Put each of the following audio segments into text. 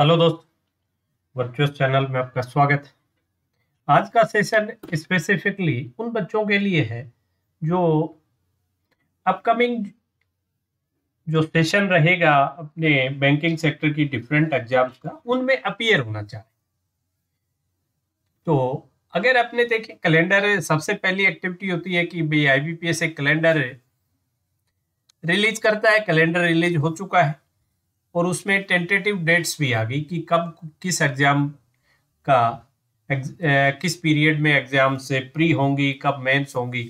hello दोस्त virtuous channel में आपका स्वागत है आज का सेशन स्पेसिफिकली उन बच्चों के लिए है जो अपकमिंग जो सेशन रहेगा अपने बैंकिंग सेक्टर की डिफरेंट एग्जाम्स का उनमें अपियर होना चाहे तो अगर आपने देखें कैलेंडर सबसे पहली एक्टिविटी होती है कि भाई आई एक कैलेंडर रिलीज करता है कैलेंडर रिलीज हो चुका है और उसमें टेंटेटिव डेट्स भी आ गई कि कब किस एग्ज़ाम का ए, किस पीरियड में एग्ज़ाम से प्री होंगी कब मेंस होंगी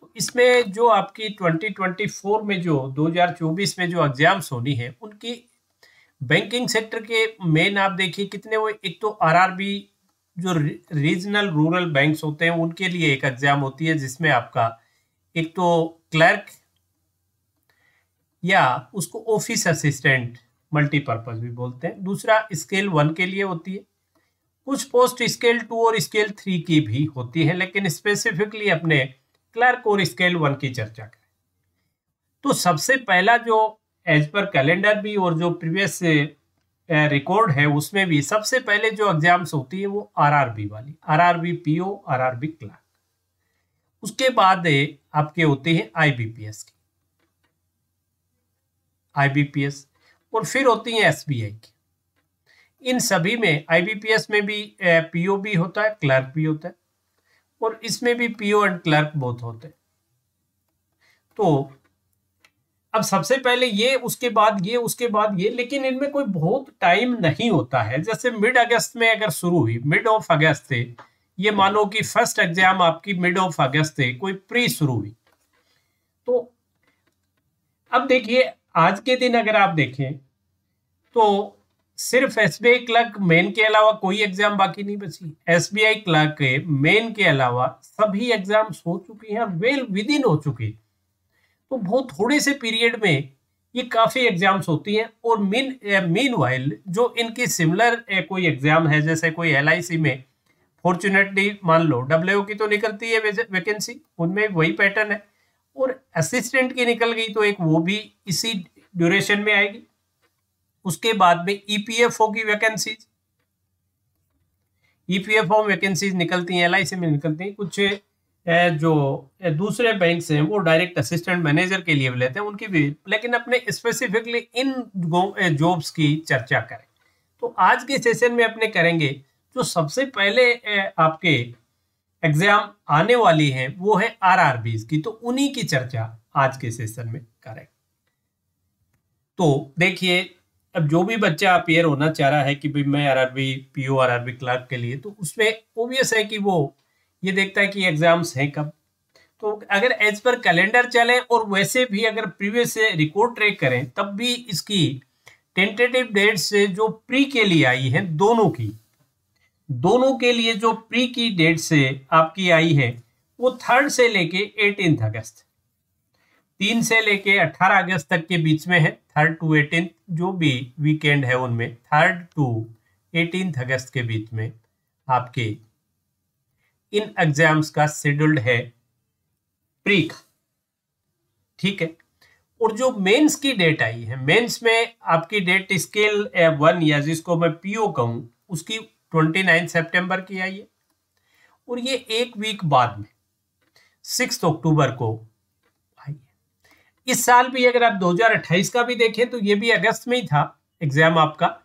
तो इसमें जो आपकी 2024 में जो 2024 में जो एग्ज़ाम्स होनी है उनकी बैंकिंग सेक्टर के मेन आप देखिए कितने वो एक तो आरआरबी जो रीजनल रूरल बैंक्स होते हैं उनके लिए एक एग्ज़ाम होती है जिसमें आपका एक तो क्लर्क या उसको ऑफिस असिस्टेंट मल्टीपर्पज भी बोलते हैं दूसरा स्केल वन के लिए होती है कुछ पोस्ट स्केल टू और स्केल थ्री की भी होती है लेकिन स्पेसिफिकली अपने क्लर्क और स्केल वन की चर्चा करें तो सबसे पहला जो एज पर कैलेंडर भी और जो प्रीवियस रिकॉर्ड है उसमें भी सबसे पहले जो एग्जाम्स होती है वो आरआरबी वाली आरआरबी पीओ आरआरबी क्लर्क उसके बाद आपके होते हैं आईबीपीएस की आईबीपीएस और फिर होती है एसबीआई की इन सभी में आईबीपीएस में भी पीओ भी होता है क्लर्क भी होता है और इसमें भी पीओ एंड क्लर्क बहुत होते हैं तो अब सबसे पहले ये उसके बाद ये उसके बाद ये लेकिन इनमें कोई बहुत टाइम नहीं होता है जैसे मिड अगस्त में अगर शुरू हुई मिड ऑफ अगस्त थे ये मानो कि फर्स्ट एग्जाम आपकी मिड ऑफ अगस्त थे कोई प्री शुरू हुई तो अब देखिए आज के दिन अगर आप देखें तो सिर्फ S B I clerk main के अलावा कोई एग्जाम बाकी नहीं बची एस बी आई क्लर्क के मेन के अलावा सभी एग्जाम्स हो चुके हैं और वेल विद इन हो चुके तो बहुत थोड़े से पीरियड में ये काफ़ी एग्जाम्स होती हैं और मीन मीन वाइल जो इनकी सिमिलर कोई एग्जाम है जैसे कोई एल आई सी में फॉर्चुनेटली मान लो डब्ल्यू की तो निकलती है वैकेंसी उनमें वही पैटर्न है और असिस्टेंट की निकल गई तो एक वो भी इसी ड्यूरेशन में आएगी उसके बाद में ईपीएफओ की वैकेंसीज ईपीएफओ वैकेंसीज निकलती हैं एलआईसी में निकलती हैं कुछ जो दूसरे बैंक हैं वो डायरेक्ट असिस्टेंट मैनेजर के लिए लेते हैं उनकी भी लेकिन अपने स्पेसिफिकली इन जॉब्स की चर्चा करें तो आज के सेशन में अपने करेंगे जो सबसे पहले आपके एग्जाम आने वाली है वो है आरआरबीज की तो उन्हीं की चर्चा आज के सेशन में करें तो देखिए अब जो भी बच्चा अपेयर होना चाह रहा है कि भाई मैं आरआरबी पीओ आरआरबी क्लर्क के लिए तो उसमें ओबियस है कि वो ये देखता है कि एग्जाम्स हैं कब तो अगर एज पर कैलेंडर चले और वैसे भी अगर प्रीवियस से रिकॉर्ड ट्रेक करें तब भी इसकी टेंटेटिव डेट से जो प्री के लिए आई है दोनों की दोनों के लिए जो प्री की डेट से आपकी आई है वो थर्ड से लेके एटीन अगस्त तीन से लेके 18 अगस्त तक के बीच में है थर्ड टू एटीन जो भी वीकेंड है उनमें थर्ड टू एटीन अगस्त के बीच में आपके इन एग्जाम्स का शेड्यूल्ड है प्री का ठीक है और जो मेंस की डेट आई है मेंस में आपकी डेट स्केल वन या जिसको मैं पीओ कहूं उसकी ट्वेंटी नाइन सेप्टेम्बर की आई है और ये एक वीक बाद में सिक्स अक्टूबर को आई है इस साल भी अगर आप 2028 का भी देखें तो ये भी अगस्त में ही था एग्जाम आपका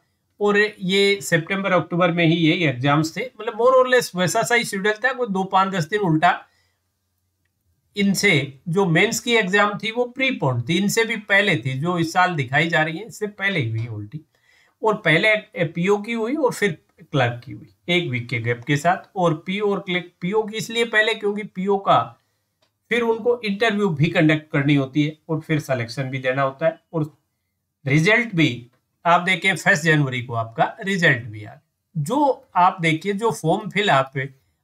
और ये सितंबर अक्टूबर में ही ये एग्जाम्स थे मतलब मोर और लेस वैसा सा ही शेड्यूल था कोई दो पाँच दस दिन उल्टा इनसे जो मेंस की एग्जाम थी वो प्री पॉइंट थी इनसे भी पहले थी जो इस साल दिखाई जा रही है इससे पहले हुई उल्टी और पहले पीओ की हुई और फिर क्लर्क की हुई एक वीक के गैप के साथ और पीओ और क्लिक पीओ की इसलिए पहले क्योंकि पीओ का फिर उनको इंटरव्यू भी कंडक्ट करनी होती है और फिर सिलेक्शन भी देना होता है और रिजल्ट भी आप देखिए फर्स्ट जनवरी को आपका रिजल्ट भी आ जो आप देखिए जो फॉर्म फिल आप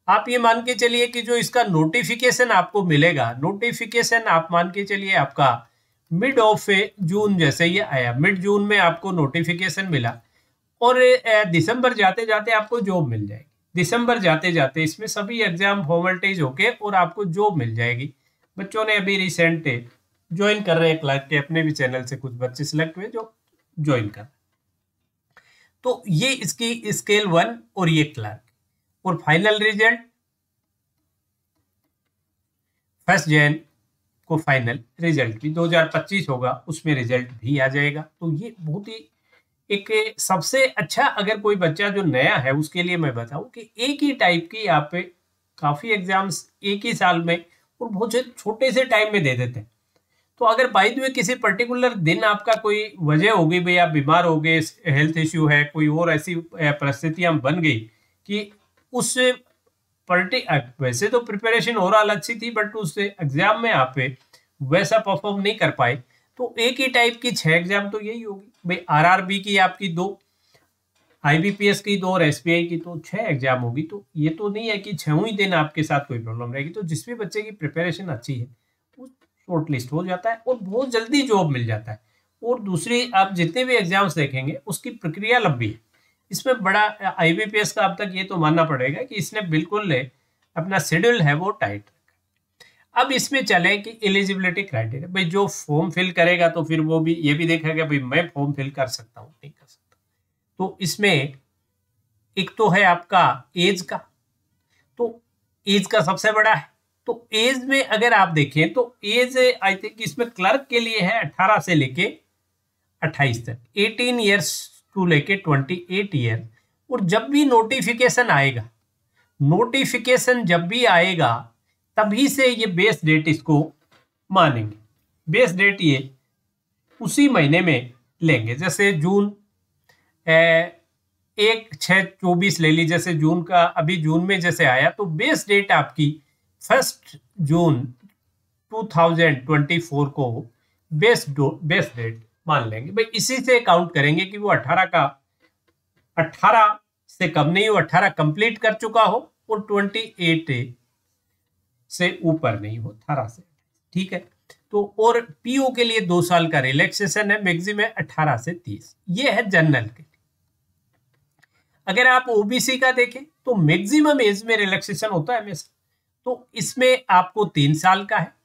आप ये मान के चलिए कि जो इसका नोटिफिकेशन आपको मिलेगा नोटिफिकेशन आप मान के चलिए आपका मिड ऑफ जून जैसे ये आया मिड जून में आपको नोटिफिकेशन मिला और दिसंबर जाते जाते आपको जॉब मिल जाएगी दिसंबर जाते जाते इसमें सभी एग्जाम फॉर्मेलिटीज होके और आपको जॉब मिल जाएगी बच्चों ने अभी रिसेंट ज्वाइन कर रहे हैं क्लास के अपने भी चैनल से कुछ बच्चे सिलेक्ट हुए जो ज्वाइन कर तो ये इसकी स्केल वन और ये क्लार्क और फाइनल रिजल्ट फर्स्ट जैन को फाइनल रिजल्ट भी 2025 होगा उसमें रिजल्ट भी आ जाएगा तो ये बहुत ही एक सबसे अच्छा अगर कोई बच्चा जो नया है उसके लिए मैं बताऊं कि एक ही टाइप की यहाँ पे काफ़ी एग्जाम्स एक ही साल में और बहुत से छोटे से टाइम में दे देते हैं तो अगर बाई दुए किसी पर्टिकुलर दिन आपका कोई वजह हो गई भाई आप बीमार हो गए हेल्थ इश्यू है कोई और ऐसी परिस्थितियाँ बन गई कि उस पर्टी वैसे तो प्रिपरेशन ओवरऑल अच्छी थी बट उस एग्जाम में आप वैसा परफॉर्म नहीं कर पाए तो एक ही टाइप की छह एग्जाम तो यही होगी भाई आरआरबी की आपकी दो आईबीपीएस की दो और एसबीआई की तो छह एग्जाम होगी तो ये तो नहीं है कि छहों ही दिन आपके साथ कोई प्रॉब्लम रहेगी तो जिस भी बच्चे की प्रिपेरेशन अच्छी है वो शॉर्ट लिस्ट हो जाता है और बहुत जल्दी जॉब मिल जाता है और दूसरी आप जितने भी एग्जाम्स देखेंगे उसकी प्रक्रिया लंबी है इसमें बड़ा आई का अब तक ये तो मानना पड़ेगा कि इसने बिल्कुल अपना शेड्यूल है वो टाइट अब इसमें चले कि एलिजिबिलिटी क्राइटेरिया भाई जो फॉर्म फिल करेगा तो फिर वो भी ये भी देखा गया भाई मैं फॉर्म फिल कर सकता हूँ नहीं कर सकता तो इसमें एक तो है आपका एज का तो एज का सबसे बड़ा है तो एज में अगर आप देखें तो एज आई थिंक इसमें क्लर्क के लिए है अट्ठारह से लेके अट्ठाईस तक एटीन ईयर्स टू लेके ट्वेंटी एट ईयर और जब भी नोटिफिकेशन आएगा नोटिफिकेशन जब भी आएगा तभी से ये बेस डेट इसको मानेंगे बेस डेट ये उसी महीने में लेंगे जैसे जून एक छः चौबीस ले ली जैसे जून का अभी जून में जैसे आया तो बेस डेट आपकी फर्स्ट जून 2024 को बेस बेस डेट मान लेंगे भाई इसी से काउंट करेंगे कि वो 18 का 18 से कम नहीं हो 18 कंप्लीट कर चुका हो और 28 से ऊपर नहीं हो अठारह से ठीक है तो और पीओ के लिए दो साल का रिलैक्सेशन है मैक्सिमम है अठारह से तीस ये है जनरल के अगर आप ओबीसी का देखें तो मैक्सिमम एज में रिलैक्सेशन होता है हमेशा तो इसमें आपको तीन साल का है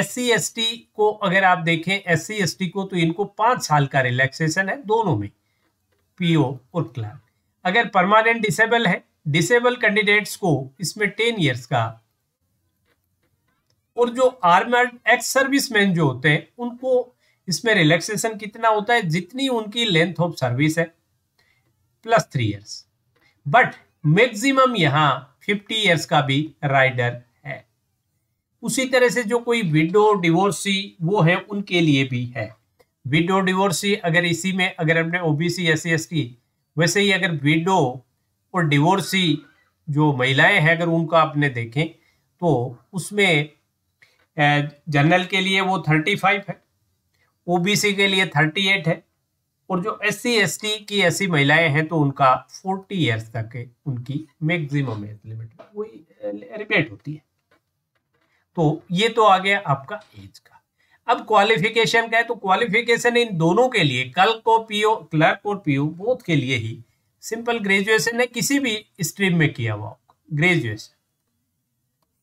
एस सी को अगर आप देखें एस सी को तो इनको पांच साल का रिलैक्सेशन है दोनों में पीओ और क्लर्क अगर परमानेंट डिसेबल है डिसेबल कैंडिडेट्स को इसमें टेन ईयर्स का और जो आर्मर्ड एक्स सर्विसमैन जो होते हैं उनको इसमें रिलैक्सेशन कितना होता है जितनी उनकी लेंथ ऑफ सर्विस है plus three years but maximum यहां फिफ्टी इयर्स का भी राइडर है उसी तरह से जो कोई विडो डिवोर्सी वो है उनके लिए भी है विडो डिवोर्सी अगर इसी में अगर हमने ओबीसी एस सी वैसे ही अगर विडो और डिवोर्सी जो महिलाएं हैं अगर उनका आपने देखें तो उसमें जनरल के लिए वो थर्टी फाइव है ओबीसी के लिए थर्टी एट है और जो एस सी की ऐसी महिलाएं हैं तो उनका फोर्टी ईयर्स तक उनकी मैक्सिमम एज लिमिट वही रिपीट होती है तो ये तो आ गया आपका एज का अब क्वालिफिकेशन का है तो क्वालिफिकेशन इन दोनों के लिए कल को पीओ क्लर्क और पीओ बोथ के लिए ही सिंपल ग्रेजुएशन है किसी भी स्ट्रीम में किया हुआ ग्रेजुएशन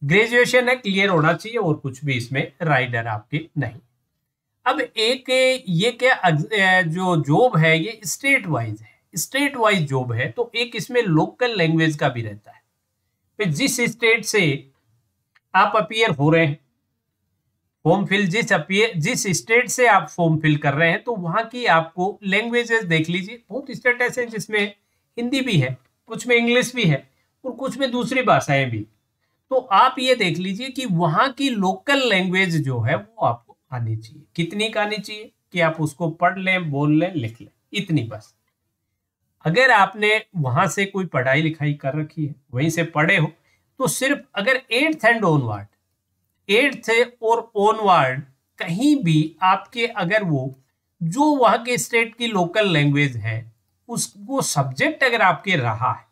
ग्रेजुएशन है क्लियर होना चाहिए और कुछ भी इसमें राइडर आपके नहीं अब एक ये क्या जो जॉब है ये स्टेट वाइज है स्टेट वाइज जॉब है तो एक इसमें लोकल लैंग्वेज का भी रहता है फिर जिस स्टेट से आप अपियर हो रहे हैं फॉर्म फिल जिस अपियर जिस स्टेट से आप फॉर्म फिल कर रहे हैं तो वहां की आपको लैंग्वेजेस देख लीजिए बहुत स्टेट ऐसे हैं जिसमें हिंदी भी है कुछ में इंग्लिश भी है और कुछ में दूसरी भाषाएं भी तो आप ये देख लीजिए कि वहां की लोकल लैंग्वेज जो है वो आपको आनी चाहिए कितनी का आनी चाहिए कि आप उसको पढ़ लें बोल लें लिख लें इतनी बस अगर आपने वहां से कोई पढ़ाई लिखाई कर रखी है वहीं से पढ़े हो तो सिर्फ अगर एट्थ एंड ऑनवर्ड एट्थ और ऑनवर्ड कहीं भी आपके अगर वो जो वहां के स्टेट की लोकल लैंग्वेज है उसको सब्जेक्ट अगर आपके रहा है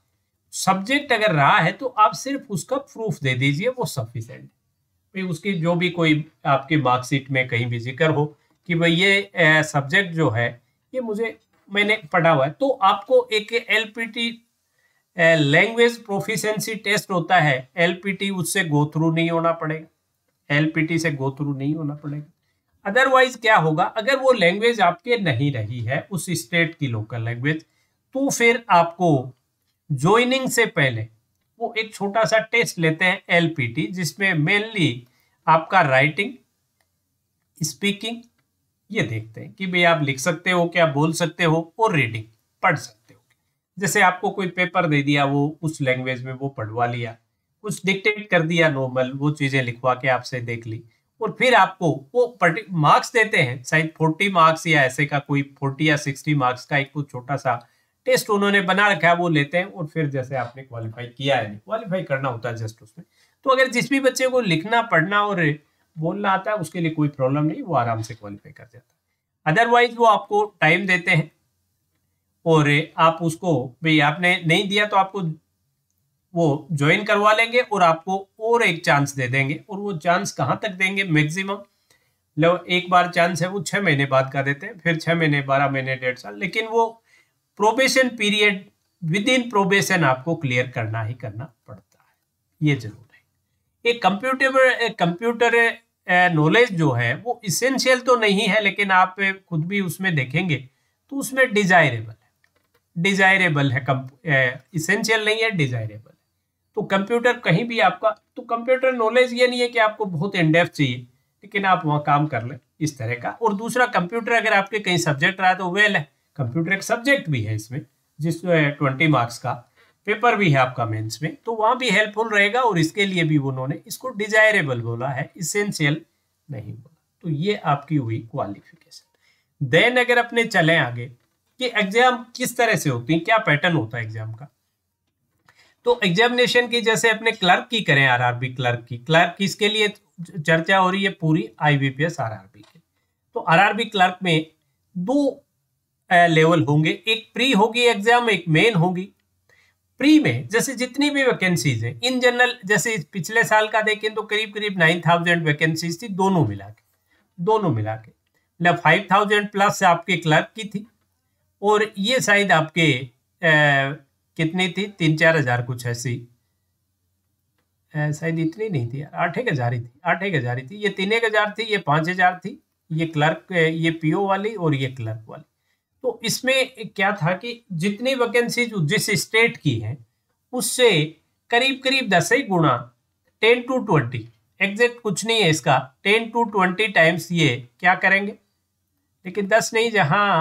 सब्जेक्ट अगर रहा है तो आप सिर्फ उसका प्रूफ दे दीजिए वो सफिशेंट भाई उसकी जो भी कोई आपके मार्कशीट में कहीं भी जिक्र हो कि भाई ये सब्जेक्ट जो है ये मुझे मैंने पढ़ा हुआ है तो आपको एक एल लैंग्वेज प्रोफिशेंसी टेस्ट होता है एल उससे गो थ्रू नहीं होना पड़ेगा एल से गो थ्रू नहीं होना पड़ेगा अदरवाइज क्या होगा अगर वो लैंग्वेज आपके नहीं रही है उस स्टेट की लोकल लैंग्वेज तो फिर आपको ज्वाइनिंग से पहले वो एक छोटा सा टेस्ट लेते हैं एलपीटी जिसमें मेनली आपका राइटिंग स्पीकिंग ये देखते हैं कि भाई आप लिख सकते हो क्या बोल सकते हो और रीडिंग पढ़ सकते हो जैसे आपको कोई पेपर दे दिया वो उस लैंग्वेज में वो पढ़वा लिया कुछ डिक्टेट कर दिया नॉर्मल वो चीज़ें लिखवा के आपसे देख ली और फिर आपको वो मार्क्स देते हैं शायद फोर्टी मार्क्स या ऐसे का कोई फोर्टी या सिक्सटी मार्क्स का एक छोटा सा टेस्ट उन्होंने बना रखा है वो लेते हैं और फिर जैसे आपने क्वालिफाई किया है क्वालिफाई करना होता है जस्ट उसमें तो अगर जिस भी बच्चे को लिखना पढ़ना और बोलना आता है उसके लिए कोई प्रॉब्लम नहीं वो आराम से क्वालिफाई कर जाता है अदरवाइज वो आपको टाइम देते हैं और आप उसको भाई आपने नहीं दिया तो आपको वो ज्वाइन करवा लेंगे और आपको और एक चांस दे देंगे और वो चांस कहाँ तक देंगे मैक्सिमम लो एक बार चांस है वो छः महीने बाद का देते हैं फिर छः महीने बारह महीने डेढ़ साल लेकिन वो probation period within probation आपको क्लियर करना ही करना पड़ता है ये जरूर है एक कंप्यूटर कंप्यूटर नॉलेज जो है वो इसेंशियल तो नहीं है लेकिन आप खुद भी उसमें देखेंगे तो उसमें डिजायरेबल है डिजायरेबल है इसेंशियल नहीं है डिजायरेबल तो कंप्यूटर कहीं भी आपका तो कंप्यूटर नॉलेज ये नहीं है कि आपको बहुत इनडेप चाहिए लेकिन आप वहाँ काम कर लें इस तरह का और दूसरा कंप्यूटर अगर आपके कहीं सब्जेक्ट रहा तो वेल है कंप्यूटर एक सब्जेक्ट भी है इसमें जिसमें ट्वेंटी मार्क्स का पेपर भी है आपका मेंस में तो वहाँ भी हेल्पफुल रहेगा और इसके लिए भी उन्होंने इसको डिजायरेबल बोला है इसेंशियल नहीं बोला तो ये आपकी हुई क्वालिफिकेशन देन अगर अपने चले आगे कि एग्जाम किस तरह से होती है क्या पैटर्न होता है एग्जाम का तो एग्जामिनेशन की जैसे अपने क्लर्क की करें आरआरबी क्लर्क की क्लर्क किसके लिए चर्चा हो रही है पूरी आईबीपीएस आरआरबी के तो आरआरबी क्लर्क में दो लेवल होंगे एक प्री होगी एग्जाम एक मेन होगी प्री में जैसे जितनी भी वैकेंसीज हैं इन जनरल जैसे पिछले साल का देखें तो करीब करीब नाइन थाउजेंड वैकेंसीज थी दोनों मिला के दोनों मिला के मतलब फाइव थाउजेंड प्लस आपके क्लर्क की थी और ये शायद आपके ए, कितनी थी तीन चार हजार कुछ ऐसी शायद इतनी नहीं थी आठ एक हजार ही थी आठ एक हजार ही थी ये तीन एक हजार थी ये पाँच हजार थी ये क्लर्क ये पीओ वाली और ये क्लर्क वाली तो इसमें क्या था कि जितनी वैकेंसीज जिस स्टेट की है उससे करीब करीब दस ही गुणा टेन टू ट्वेंटी एग्जैक्ट कुछ नहीं है इसका टेन टू ट्वेंटी टाइम्स ये क्या करेंगे लेकिन दस नहीं जहाँ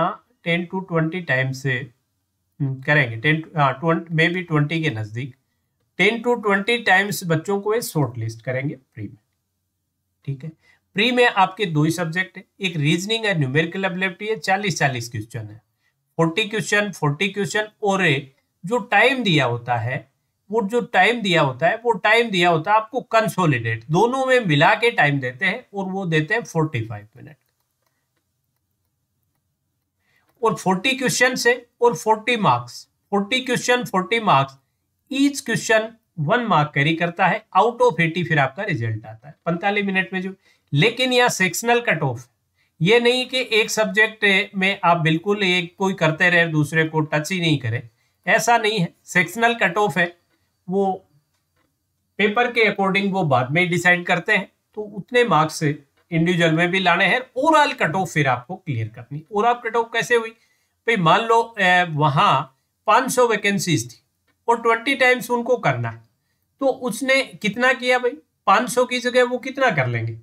टेन टू ट्वेंटी टाइम्स करेंगे टेन हाँ मे बी ट्वेंटी के नज़दीक टेन टू ट्वेंटी टाइम्स बच्चों को ये शॉर्ट लिस्ट करेंगे फ्री में ठीक है प्री में आपके दो ही सब्जेक्ट है एक रीजनिंग है न्यूमेरिकल एबिलिटी है चालीस चालीस क्वेश्चन है फोर्टी क्वेश्चन फोर्टी क्वेश्चन और जो टाइम दिया होता है वो जो टाइम दिया होता है वो टाइम दिया होता है आपको कंसोलिडेट दोनों में मिला के टाइम देते हैं और वो देते हैं फोर्टी फाइव मिनट और फोर्टी क्वेश्चन से और forty marks forty question forty marks each question one mark carry करता है आउट ऑफ एटी फिर आपका रिजल्ट आता है पैंतालीस मिनट में जो लेकिन यह सेक्शनल कट ऑफ ये नहीं कि एक सब्जेक्ट में आप बिल्कुल एक कोई करते रहे दूसरे को टच ही नहीं करें ऐसा नहीं है सेक्शनल कट ऑफ है वो पेपर के अकॉर्डिंग वो बाद में डिसाइड करते हैं तो उतने मार्क्स इंडिविजुअल में भी लाने हैं ओवरऑल कट ऑफ फिर आपको क्लियर करनी ओवरऑल कट ऑफ कैसे हुई भाई मान लो वहाँ 500 वैकेंसीज थी और 20 टाइम्स उनको करना है तो उसने कितना किया भाई 500 की जगह वो कितना कर लेंगे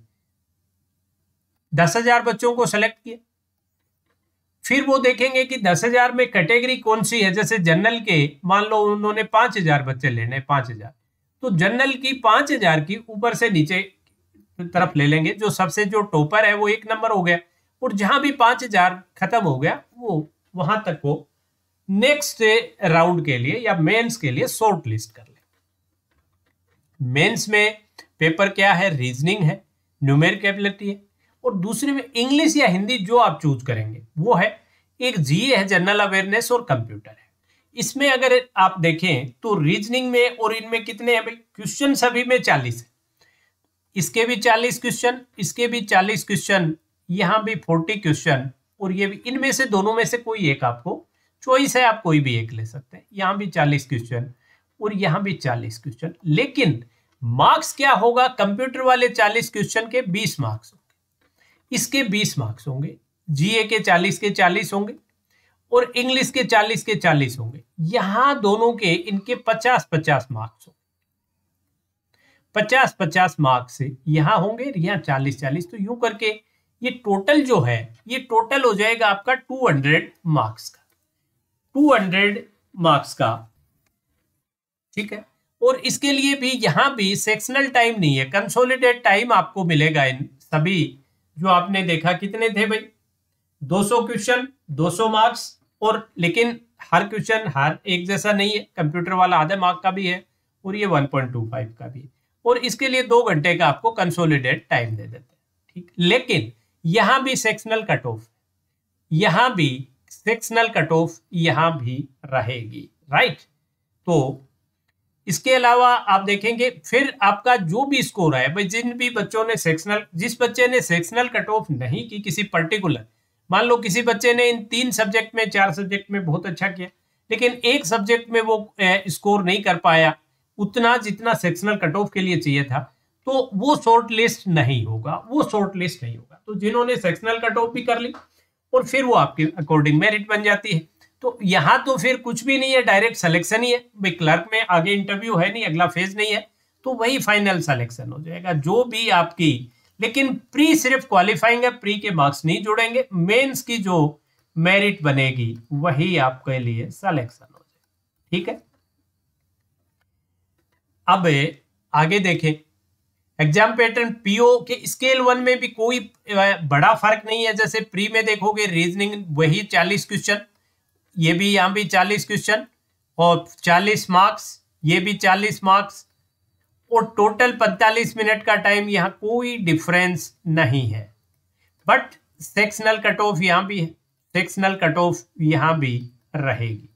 दस हजार बच्चों को सेलेक्ट किया फिर वो देखेंगे कि दस हजार में कैटेगरी कौन सी है जैसे जनरल के मान लो उन्होंने पांच हजार बच्चे लेने पांच हजार तो जनरल की पांच हजार की ऊपर से नीचे तरफ ले लेंगे जो सबसे जो टॉपर है वो एक नंबर हो गया और जहां भी पांच हजार खत्म हो गया वो वहां तक वो नेक्स्ट राउंड के लिए या मेंस के लिए शॉर्ट लिस्ट कर ले मेंस में पेपर क्या है रीजनिंग है न्यूमेरिकेबिलिटी है और दूसरे में इंग्लिश या हिंदी जो आप चूज करेंगे वो है एक जीए है जनरल अवेयरनेस और कंप्यूटर है इसमें अगर आप देखें तो रीजनिंग में और इनमें कितने हैं भाई क्वेश्चन सभी में चालीस है इसके भी चालीस क्वेश्चन इसके भी चालीस क्वेश्चन यहाँ भी फोर्टी क्वेश्चन और ये भी इनमें से दोनों में से कोई एक आपको चॉइस है आप कोई भी एक ले सकते हैं यहाँ भी चालीस क्वेश्चन और यहाँ भी चालीस क्वेश्चन लेकिन मार्क्स क्या होगा कंप्यूटर वाले चालीस क्वेश्चन के बीस मार्क्स इसके बीस मार्क्स होंगे जीए के चालीस के चालीस होंगे और इंग्लिश के चालीस के चालीस होंगे यहां दोनों के इनके पचास पचास मार्क्स होंगे पचास पचास मार्क्स यहां होंगे यहां चालीस चालीस तो यूं करके ये टोटल जो है ये टोटल हो जाएगा आपका टू हंड्रेड मार्क्स का टू हंड्रेड मार्क्स का ठीक है और इसके लिए भी यहां भी सेक्शनल टाइम नहीं है कंसोलिडेट टाइम आपको मिलेगा इन सभी जो आपने देखा कितने थे भाई 200 क्वेश्चन 200 मार्क्स और लेकिन हर क्वेश्चन हर एक जैसा नहीं है कंप्यूटर वाला आधे मार्क का भी है और ये 1.25 का भी है और इसके लिए दो घंटे का आपको कंसोलिडेट टाइम दे देते हैं ठीक लेकिन यहां भी सेक्शनल कट ऑफ यहां भी सेक्शनल कट ऑफ यहां भी रहेगी राइट तो इसके अलावा आप देखेंगे फिर आपका जो भी स्कोर है भाई जिन भी बच्चों ने सेक्शनल जिस बच्चे ने सेक्शनल कट ऑफ नहीं की किसी पर्टिकुलर मान लो किसी बच्चे ने इन तीन सब्जेक्ट में चार सब्जेक्ट में बहुत अच्छा किया लेकिन एक सब्जेक्ट में वो स्कोर नहीं कर पाया उतना जितना सेक्शनल कट ऑफ के लिए चाहिए था तो वो शॉर्ट लिस्ट नहीं होगा वो शॉर्ट लिस्ट नहीं होगा तो जिन्होंने सेक्शनल कट ऑफ भी कर ली और फिर वो आपके अकॉर्डिंग मेरिट बन जाती है तो यहाँ तो फिर कुछ भी नहीं है डायरेक्ट सिलेक्शन ही है भाई क्लर्क में आगे इंटरव्यू है नहीं अगला फेज नहीं है तो वही फाइनल सिलेक्शन हो जाएगा जो भी आपकी लेकिन प्री सिर्फ क्वालिफाइंग है प्री के मार्क्स नहीं जुड़ेंगे मेंस की जो मेरिट बनेगी वही आपके लिए सिलेक्शन हो जाएगा ठीक है अब आगे देखें एग्जाम पैटर्न पीओ के स्केल वन में भी कोई बड़ा फर्क नहीं है जैसे प्री में देखोगे रीजनिंग वही चालीस क्वेश्चन ये भी यहाँ भी चालीस क्वेश्चन और चालीस मार्क्स ये भी चालीस मार्क्स और टोटल पैंतालीस मिनट का टाइम यहाँ कोई डिफरेंस नहीं है बट सेक्शनल कट ऑफ यहाँ भी है सेक्शनल कट ऑफ यहाँ भी रहेगी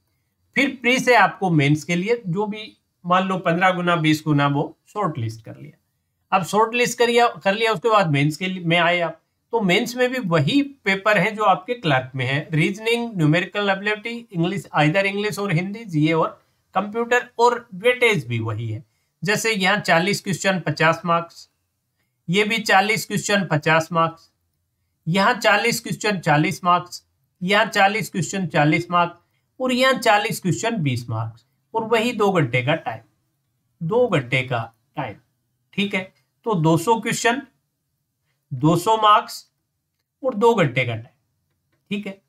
फिर प्री से आपको मेंस के लिए जो भी मान लो पंद्रह गुना बीस गुना वो शॉर्ट लिस्ट कर लिया अब शॉर्ट लिस्ट कर लिया उसके बाद मेंस के लिए में आए आप तो मेंस में भी वही पेपर है जो आपके क्लर्क में है reasoning numerical ability English either English और हिंदी जीए और कंप्यूटर और वेटेज भी वही है जैसे यहाँ चालीस क्वेश्चन पचास मार्क्स ये भी चालीस क्वेश्चन पचास मार्क्स यहाँ चालीस क्वेश्चन चालीस मार्क्स यहाँ चालीस क्वेश्चन चालीस मार्क्स और यहाँ चालीस क्वेश्चन बीस मार्क्स और वही दो घंटे का टाइम दो घंटे का टाइम ठीक है तो 200 क्वेश्चन 200 मार्क्स और दो घंटे का टाइम ठीक है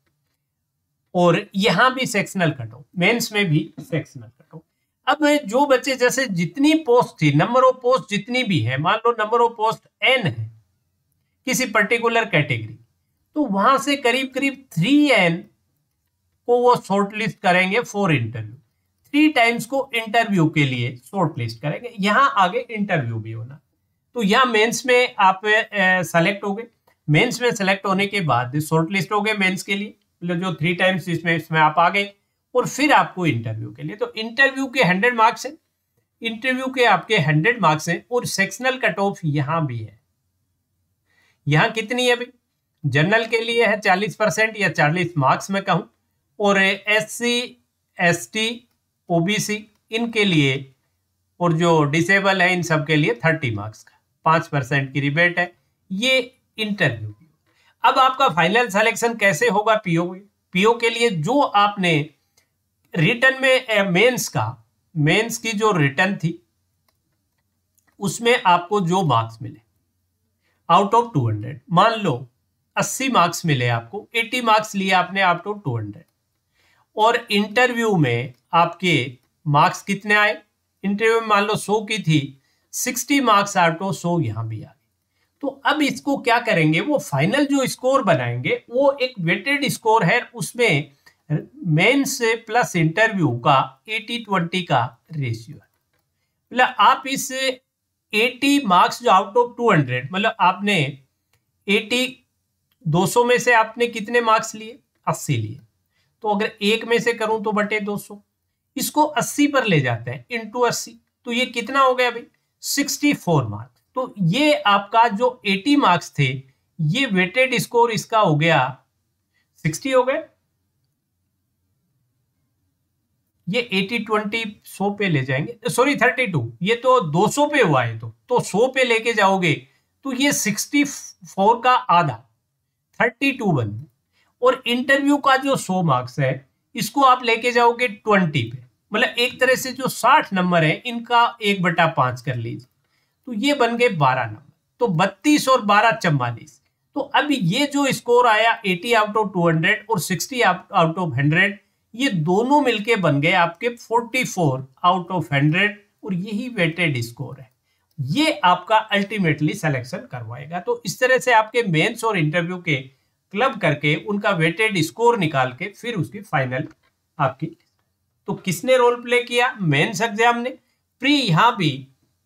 और यहां भी सेक्शनल कटो मेंस में भी सेक्शनल कटो अब जो बच्चे जैसे जितनी पोस्ट थी नंबर ऑफ पोस्ट जितनी भी है मान लो नंबर ऑफ पोस्ट एन है किसी पर्टिकुलर कैटेगरी तो वहां से करीब करीब थ्री एन को वो शॉर्टलिस्ट करेंगे फॉर इंटरव्यू थ्री टाइम्स को इंटरव्यू के लिए शॉर्टलिस्ट करेंगे यहां आगे इंटरव्यू भी होना तो यहाँ मेंस में आप सेलेक्ट हो गए मेंस में सेलेक्ट होने के बाद शॉर्ट लिस्ट हो गए मेंस के लिए मतलब जो थ्री टाइम्स इसमें इसमें आप आ गए और फिर आपको इंटरव्यू के लिए तो इंटरव्यू के हंड्रेड मार्क्स हैं इंटरव्यू के आपके हंड्रेड मार्क्स हैं और सेक्शनल कट ऑफ यहाँ भी है यहाँ कितनी है भाई जनरल के लिए है चालीस परसेंट या चालीस मार्क्स में कहूँ और S C S T O B C इनके लिए और जो डिसेबल है इन सब के लिए थर्टी मार्क्स का पांच परसेंट की रिबेट है ये इंटरव्यू अब आपका फाइनल सिलेक्शन कैसे होगा पीओ पीओ के लिए जो आपने रिटर्न में मेंस का मेंस की जो रिटर्न थी उसमें आपको जो मार्क्स मिले आउट ऑफ टू हंड्रेड मान लो अस्सी मार्क्स मिले आपको एट्टी मार्क्स लिए आपने आउट ऑफ टू हंड्रेड और इंटरव्यू में आपके मार्क्स कितने आए इंटरव्यू में मान लो सौ की थी सिक्सटी मार्क्स आर टो सो यहां भी आ गए तो अब इसको क्या करेंगे वो फाइनल जो स्कोर बनाएंगे वो एक वेटेड स्कोर है उसमें मेन से प्लस इंटरव्यू का एटी ट्वेंटी का रेशियो है मतलब आप इस एटी मार्क्स जो आउट ऑफ टू हंड्रेड मतलब आपने एटी दो सौ में से आपने कितने मार्क्स लिए अस्सी लिए तो अगर एक में से करूं तो बटे दो सौ इसको अस्सी पर ले जाते हैं इंटू अस्सी तो ये कितना हो गया भाई 64 मार्क तो ये आपका जो 80 मार्क्स थे ये वेटेड स्कोर इसका हो गया 60 हो गए ये 80 20 सो पे ले जाएंगे सॉरी 32 ये तो 200 पे हुआ है तो तो 100 पे लेके जाओगे तो ये 64 का आधा 32 बन और इंटरव्यू का जो 100 मार्क्स है इसको आप लेके जाओगे 20 पे मतलब एक तरह से जो साठ नंबर है इनका एक बटा पांच कर लीजिए तो ये बन गए बारह नंबर तो बत्तीस और बारह चम्बालीस तो अब ये जो स्कोर आया eighty out of two hundred और सिक्सटी आउट ऑफ हंड्रेड ये दोनों मिलके बन गए आपके forty four out of hundred और यही वेटेड स्कोर है ये आपका अल्टीमेटली सिलेक्शन करवाएगा तो इस तरह से आपके मेन्स और इंटरव्यू के क्लब करके उनका वेटेड स्कोर निकाल के फिर उसकी फाइनल आपकी तो किसने रोल प्ले किया मेन्स एग्जाम ने प्री यहाँ भी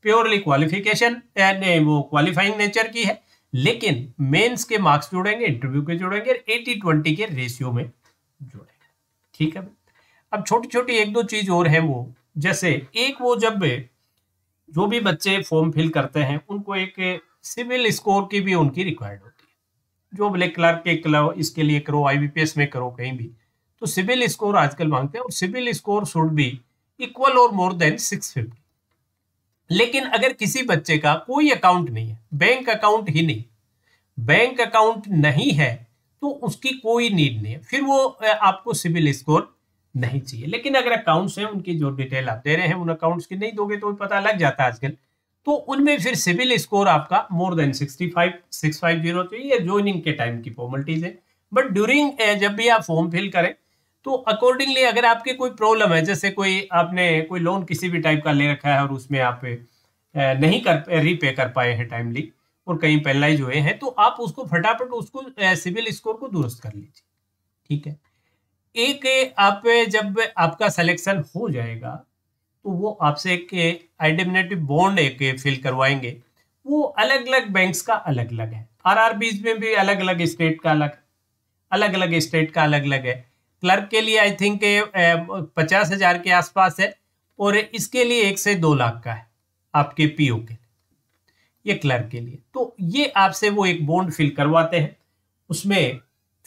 प्योरली क्वालिफिकेशन uh, वो क्वालिफाइंग नेचर की है लेकिन मेंस के मार्क्स जोड़ेंगे इंटरव्यू के जोड़ेंगे एटी ट्वेंटी के रेशियो में जोड़ेंगे ठीक है अब छोटी छोटी एक दो चीज और है वो जैसे एक वो जब जो भी बच्चे फॉर्म फिल करते हैं उनको एक सिविल स्कोर की भी उनकी रिक्वायर्ड होती है जो भले क्लर्क के क्लर इसके लिए करो आईबीपीएस में करो कहीं भी तो सिविल स्कोर आजकल मांगते हैं और CIBIL score should be equal और मोर देन फिफ्टी लेकिन अगर किसी बच्चे का कोई अकाउंट नहीं है बैंक अकाउंट ही नहीं बैंक अकाउंट नहीं है तो उसकी कोई नीड नहीं है फिर वो आपको सिविल स्कोर नहीं चाहिए लेकिन अगर अकाउंट्स हैं उनकी जो डिटेल आप दे रहे हैं उन अकाउंट्स की नहीं दोगे तो पता लग जाता है आजकल तो उनमें फिर सिविल स्कोर आपका more than sixty five five zero चाहिए ये ज्वाइनिंग के टाइम की फॉर्मलिटीज है बट ड्यूरिंग जब भी आप फॉर्म फिल करें तो अकॉर्डिंगली अगर आपकी कोई प्रॉब्लम है जैसे कोई आपने कोई लोन किसी भी टाइप का ले रखा है और उसमें आप नहीं कर रीपे कर पाए हैं टाइमली और कहीं पेनलाइज हुए हैं तो आप उसको फटाफट उसको सिविल स्कोर को दुरुस्त कर लीजिए ठीक है एक आप जब आपका सिलेक्शन हो जाएगा तो वो आपसे एक आइडेमिनेटिव बॉन्ड एक फिल करवाएंगे वो अलग अलग बैंक्स का अलग अलग है आर आर में भी अलग अलग स्टेट का अलग अलग अलग स्टेट का अलग अलग है क्लर्क के लिए आई थिंक पचास हजार के आसपास है और इसके लिए एक से दो लाख का है आपके पीओ के ये क्लर्क के लिए तो ये आपसे वो एक बॉन्ड फिल करवाते हैं उसमें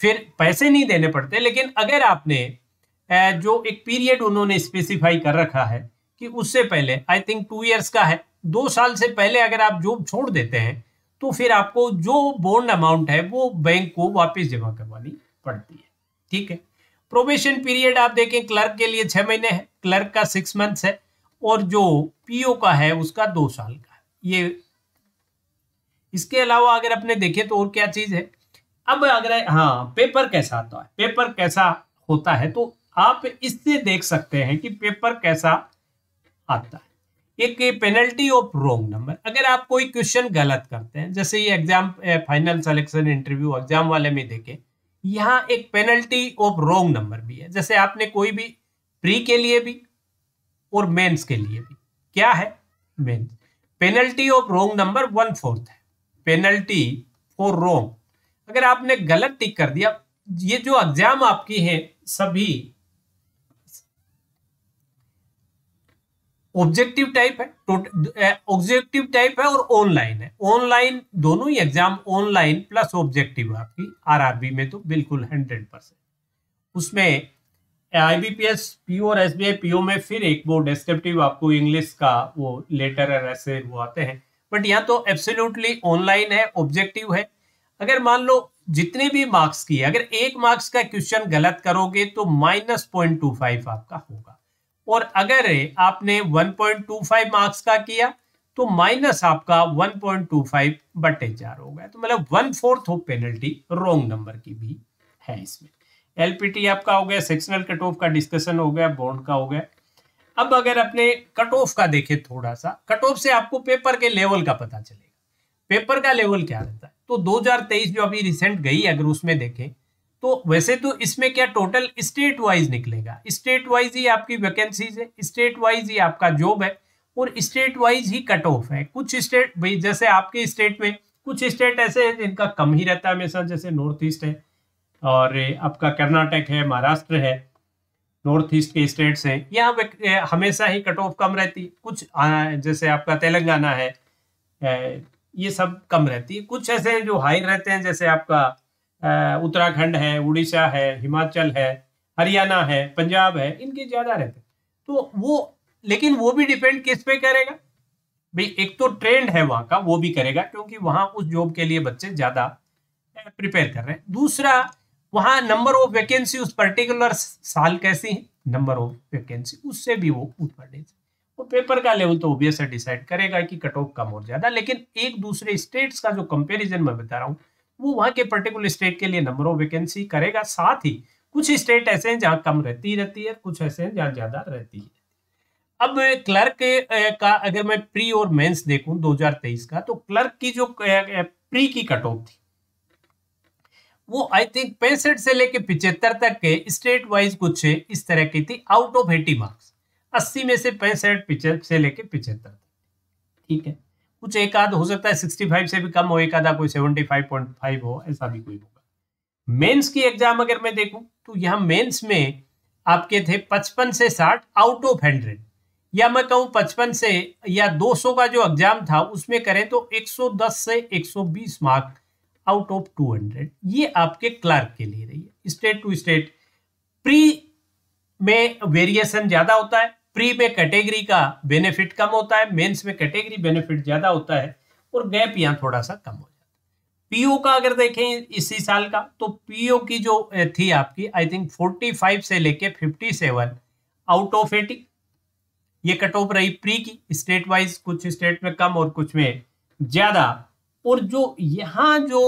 फिर पैसे नहीं देने पड़ते लेकिन अगर आपने जो एक पीरियड उन्होंने स्पेसिफाई कर रखा है कि उससे पहले आई थिंक टू इयर्स का है दो साल से पहले अगर आप जॉब छोड़ देते हैं तो फिर आपको जो बॉन्ड अमाउंट है वो बैंक को वापस जमा करवानी पड़ती है ठीक है प्रोबेशन पीरियड आप देखें क्लर्क के लिए छह महीने है क्लर्क का सिक्स मंथ्स है और जो पीओ का है उसका दो साल का है ये इसके अलावा अगर अपने देखे तो और क्या चीज़ है अब अगर हाँ पेपर कैसा आता है पेपर कैसा होता है तो आप इससे देख सकते हैं कि पेपर कैसा आता है एक पेनल्टी ऑफ रॉन्ग नंबर अगर आप कोई क्वेश्चन गलत करते हैं जैसे ये exam final selection interview exam वाले में देखें यहाँ एक पेनल्टी ऑफ रोंग नंबर भी है जैसे आपने कोई भी प्री के लिए भी और मेंस के लिए भी क्या है mains penalty of wrong number one fourth है पेनल्टी फॉर रोंग अगर आपने गलत टिक कर दिया ये जो एग्जाम आपकी है सभी ऑब्जेक्टिव टाइप है ऑब्जेक्टिव टाइप है और ऑनलाइन है ऑनलाइन दोनों ही एग्जाम ऑनलाइन प्लस ऑब्जेक्टिव आपकी आरआरबी में तो बिल्कुल हंड्रेड परसेंट उसमें आईबीपीएस पीओ और एसबीआई पीओ में फिर एक वो डिस्क्रिप्टिव आपको इंग्लिश का वो लेटर और ऐसे वो आते हैं बट यहाँ तो एब्सोल्युटली ऑनलाइन है ऑब्जेक्टिव है अगर मान लो जितने भी मार्क्स की अगर एक मार्क्स का क्वेश्चन गलत करोगे तो माइनस पॉइंट टू फाइव आपका होगा और अगर आपने 1.25 मार्क्स का किया तो माइनस आपका 1.25 पॉइंट बटे चार हो गया तो मतलब one fourth of penalty wrong number की भी है इसमें एलपीटी आपका हो गया सेक्शनल कट ऑफ का डिस्कशन हो गया बॉन्ड का हो गया अब अगर अपने कट ऑफ का देखें थोड़ा सा कट ऑफ से आपको पेपर के लेवल का पता चलेगा पेपर का लेवल क्या रहता है तो 2023 जो अभी रिसेंट गई अगर उसमें देखें तो वैसे तो इसमें क्या टोटल स्टेट वाइज निकलेगा स्टेट वाइज ही आपकी वैकेंसीज है स्टेट वाइज ही आपका जॉब है और स्टेट वाइज ही कट ऑफ है कुछ स्टेट भाई जैसे आपके स्टेट में कुछ स्टेट ऐसे हैं जिनका कम ही रहता है हमेशा जैसे नॉर्थ ईस्ट है और आपका कर्नाटक है महाराष्ट्र है नॉर्थ ईस्ट के स्टेट्स हैं यहाँ हमेशा ही कट ऑफ कम रहती है कुछ जैसे आपका तेलंगाना है ये सब कम रहती है कुछ ऐसे जो हाई रहते हैं जैसे आपका उत्तराखंड है उड़ीसा है हिमाचल है हरियाणा है पंजाब है इनके ज्यादा रहते तो वो लेकिन वो भी डिपेंड किस पे करेगा भाई एक तो ट्रेंड है वहाँ का वो भी करेगा क्योंकि वहाँ उस जॉब के लिए बच्चे ज्यादा प्रिपेयर कर रहे हैं दूसरा वहाँ नंबर ऑफ वैकेंसी उस पर्टिकुलर साल कैसी है नंबर ऑफ वैकेंसी उससे भी वो पूछ वो पेपर का लेवल तो ओबियस डिसाइड करेगा कि कट ऑफ कम और ज्यादा लेकिन एक दूसरे स्टेट्स का जो कंपेरिजन मैं बता रहा हूँ वो वहाँ के पर्टिकुलर स्टेट के लिए नंबर ऑफ वैकेंसी करेगा साथ ही कुछ स्टेट ऐसे हैं जहाँ कम रहती रहती है कुछ ऐसे हैं जहाँ ज़्यादा रहती है अब क्लर्क का अगर मैं प्री और मेंस देखूं 2023 का तो क्लर्क की जो प्री की कट ऑफ थी वो आई थिंक पैंसठ से लेके पिछहत्तर तक के स्टेट वाइज कुछ इस तरह की थी आउट ऑफ एटी मार्क्स अस्सी में से पैंसठ से लेके पिछहत्तर ठीक है कुछ एक आध हो सकता है सिक्सटी फाइव से भी कम हो एक आधा कोई सेवेंटी फाइव पॉइंट फाइव हो ऐसा भी कोई होगा मेंस की एग्जाम अगर मैं देखूं तो यहाँ मेंस में आपके थे पचपन से साठ आउट ऑफ हंड्रेड या मैं कहूं पचपन से या दो सौ का जो एग्जाम था उसमें करें तो एक सौ दस से एक सौ बीस mark out of two hundred ये आपके क्लर्क के लिए रही है स्टेट टू स्टेट प्री में वेरिएशन ज़्यादा होता है प्री में कैटेगरी का बेनिफिट कम होता है मेंस में कैटेगरी बेनिफिट ज्यादा होता है और गैप यहाँ थोड़ा सा कम हो जाता है पीओ का अगर देखें इसी साल का तो पीओ की जो थी आपकी आई थिंक 45 से लेके 57 आउट ऑफ एटी ये कट ऑफ रही प्री की स्टेट वाइज कुछ स्टेट में कम और कुछ में ज्यादा और जो यहाँ जो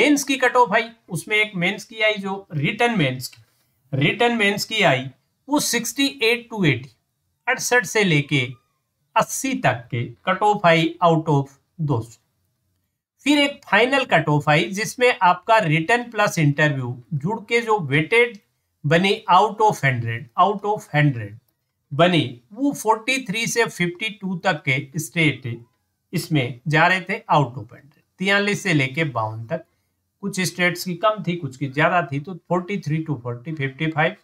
मेन्स की कट ऑफ आई उसमें एक मेन्स की आई जो रिटर्न मेन्स की रिटर्न मेन्स की आई वो 68 टू 80 अड़सठ से लेके 80 तक के कट ऑफ आई आउट ऑफ 200 फिर एक फाइनल कट ऑफ आई जिसमें आपका रिटर्न प्लस इंटरव्यू जुड़ के जो वेटेड बने out of hundred out of hundred बने वो 43 से 52 तक के स्टेट इसमें जा रहे थे आउट ऑफ हंड्रेड तियालीस से लेके बावन तक कुछ स्टेट्स की कम थी कुछ की ज़्यादा थी तो 43 टू 40 55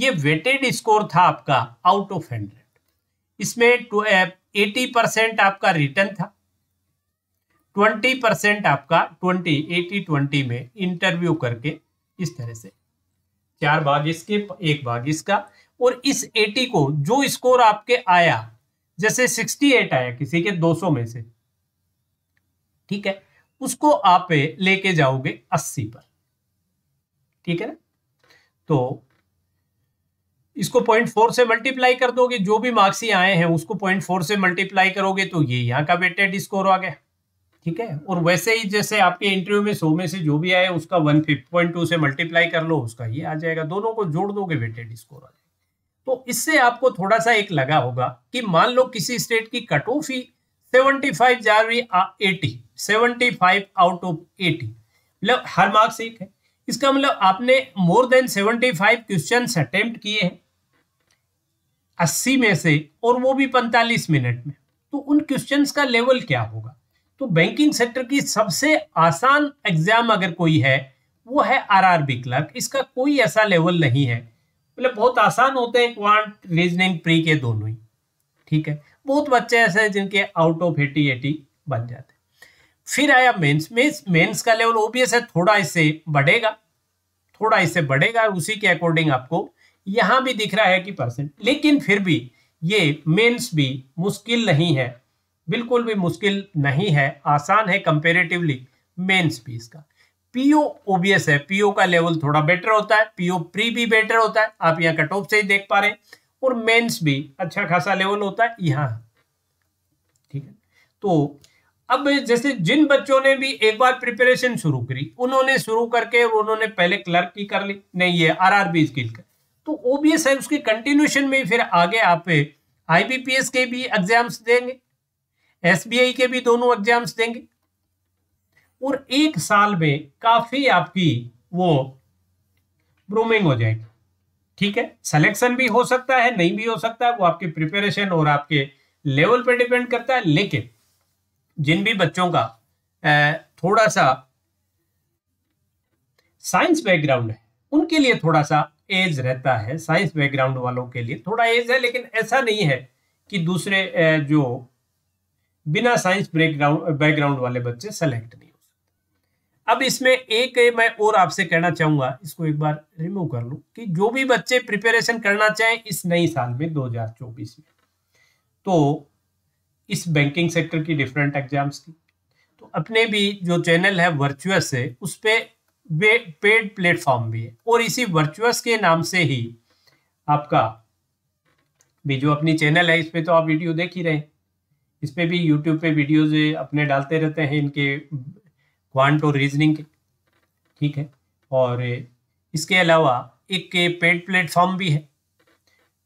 ये वेटेड स्कोर था आपका आउट ऑफ हंड्रेड इसमें एटी परसेंट eh, आपका रिटर्न था ट्वेंटी परसेंट आपका ट्वेंटी एटी ट्वेंटी में इंटरव्यू करके इस तरह से चार भाग इसके एक भाग इसका और इस एटी को जो स्कोर आपके आया जैसे सिक्सटी एट आया किसी के दो सौ में से ठीक है उसको आप लेके जाओगे अस्सी पर ठीक है ना तो इसको पॉइंट फोर से मल्टीप्लाई कर दोगे जो भी मार्क्स ये आए हैं उसको पॉइंट फोर से मल्टीप्लाई करोगे तो ये यहाँ का वेटेड स्कोर आ गया ठीक है और वैसे ही जैसे आपके इंटरव्यू में सो में से जो भी आए उसका वन पॉइंट टू से मल्टीप्लाई कर लो उसका ये आ जाएगा दोनों को जोड़ दोगे वेटेड स्कोर आ जाएगा तो इससे आपको थोड़ा सा एक लगा होगा कि मान लो किसी स्टेट की कट ऑफ ही सेवेंटी फाइव जा रही eighty seventy five out of eighty मतलब हर मार्क्स एक है इसका मतलब आपने more than seventy five question attempt किए हैं अस्सी में से और वो भी पैंतालीस मिनट में तो उन क्वेश्चंस का लेवल क्या होगा तो बैंकिंग सेक्टर की सबसे आसान एग्जाम अगर कोई है वो है आरआरबी क्लर्क इसका कोई ऐसा लेवल नहीं है मतलब बहुत आसान होते हैं क्वांट रीजनिंग प्री के दोनों ही ठीक है बहुत बच्चे ऐसे हैं जिनके आउट ऑफ एटी एटी बन जाते फिर आया मेंस मेंस मेंस का लेवल ओबीएस है थोड़ा इससे बढ़ेगा थोड़ा इससे बढ़ेगा उसी के अकॉर्डिंग आपको यहां भी दिख रहा है कि परसेंट लेकिन फिर भी ये मेंस भी मुश्किल नहीं है बिल्कुल भी मुश्किल नहीं है आसान है कंपेरेटिवली मेंस भी इसका पीओ ओबीएस है पीओ का लेवल थोड़ा बेटर होता है पीओ प्री भी बेटर होता है आप यहाँ कट ऑफ से ही देख पा रहे हैं और मेंस भी अच्छा खासा लेवल होता है यहाँ ठीक है तो अब जैसे जिन बच्चों ने भी एक बार प्रिपरेशन शुरू करी उन्होंने शुरू करके उन्होंने पहले क्लर्क की कर ली नहीं ये आर आरबी स्किल कर तो ओबीएस है उसके कंटिन्यूशन में फिर आगे आप आईबीपीएस के भी एग्जाम्स देंगे एसबीआई के भी दोनों एग्जाम्स देंगे और एक साल में काफी आपकी वो ब्रूमिंग हो जाएगी ठीक है सिलेक्शन भी हो सकता है नहीं भी हो सकता है वो आपके प्रिपरेशन और आपके लेवल पर डिपेंड करता है लेकिन जिन भी बच्चों का थोड़ा सा साइंस बैकग्राउंड है उनके लिए थोड़ा सा एज रहता है साइंस बैकग्राउंड वालों के लिए थोड़ा एज है लेकिन ऐसा नहीं है कि दूसरे जो बिना साइंस बैकग्राउंड बैकग्राउंड वाले बच्चे सेलेक्ट नहीं हो सकते अब इसमें एक मैं और आपसे कहना चाहूंगा इसको एक बार रिमूव कर लू कि जो भी बच्चे प्रिपेरेशन करना चाहें इस नई साल में 2024 में तो इस बैंकिंग सेक्टर की डिफरेंट एग्जाम्स की तो अपने भी जो चैनल है वर्चुअस है उस पर पेड प्लेटफॉर्म भी है और इसी वर्चुअस के नाम से ही आपका भी जो अपनी चैनल है इस पर तो आप वीडियो देख ही रहे हैं इस पर भी यूट्यूब पे वीडियोज अपने डालते रहते हैं इनके क्वांट और रीजनिंग के ठीक है और इसके अलावा एक पेड प्लेटफॉर्म भी है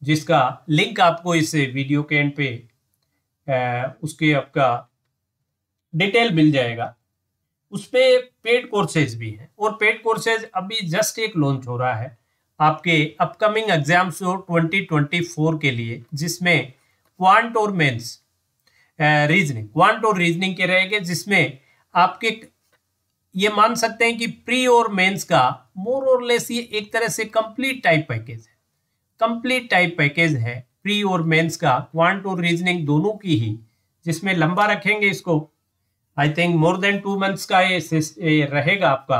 जिसका लिंक आपको इस वीडियो के एंड पे उसके आपका डिटेल मिल जाएगा उस पर पेड कोर्सेज भी हैं और पेड कोर्सेज अभी जस्ट एक लॉन्च हो रहा है आपके अपकमिंग ट्वेंटी ट्वेंटी फोर के लिए जिसमें क्वांट और मेंस रीजनिंग क्वांट और रीजनिंग के रहेंगे जिसमें आपके ये मान सकते हैं कि प्री और मेंस का मोर और लेस ये एक तरह से कंप्लीट टाइप पैकेज है कंप्लीट टाइप पैकेज है प्री और मेंस का क्वांट और रीजनिंग दोनों की ही जिसमें लंबा रखेंगे इसको I think more than two months का ये, रहेगा आपका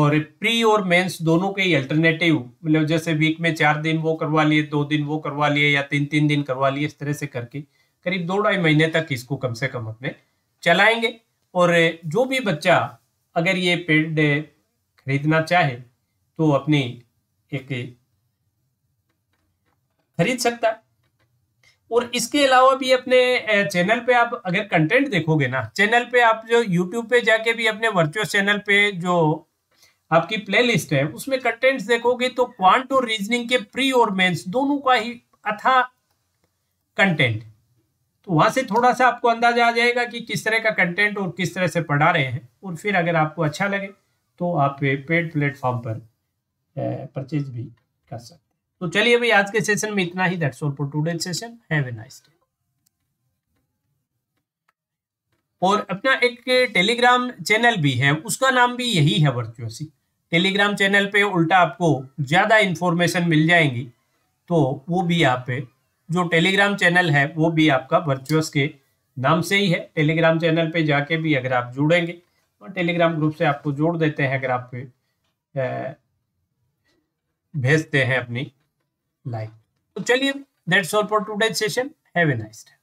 और प्री और मेंस दोनों के ही अल्टरनेटिव मतलब जैसे वीक में चार दिन वो करवा लिए दो दिन वो करवा लिए या तीन तीन दिन करवा लिए इस तरह से करके करीब दो ढाई महीने तक इसको कम से कम अपने चलाएंगे और जो भी बच्चा अगर ये पेड खरीदना चाहे तो अपनी एक खरीद सकता है और इसके अलावा भी अपने चैनल पे आप अगर कंटेंट देखोगे ना चैनल पे आप जो यूट्यूब पे जाके भी अपने वर्चुअल चैनल पे जो आपकी प्लेलिस्ट है उसमें कंटेंट्स देखोगे तो क्वांट और रीजनिंग के प्री और मेंस दोनों का ही अथा कंटेंट तो वहां से थोड़ा सा आपको अंदाजा आ जाएगा कि किस तरह का कंटेंट और किस तरह से पढ़ा रहे हैं और फिर अगर आपको अच्छा लगे तो आप पेड प्लेटफॉर्म पर परचेज भी कर सकते तो चलिए भाई आज के सेशन में इतना ही that's all for today session have a nice day और अपना एक टेलीग्राम चैनल भी है उसका नाम भी यही है वर्चुअसी टेलीग्राम चैनल पे उल्टा आपको ज़्यादा इंफॉर्मेशन मिल जाएंगी तो वो भी आप पे जो टेलीग्राम चैनल है वो भी आपका वर्चुअस के नाम से ही है टेलीग्राम चैनल पे जाके भी अगर आप जुड़ेंगे और तो टेलीग्राम ग्रुप से आपको जोड़ देते हैं अगर आप भेजते हैं अपनी लाइक तो चलिए that's all for today session have a nice day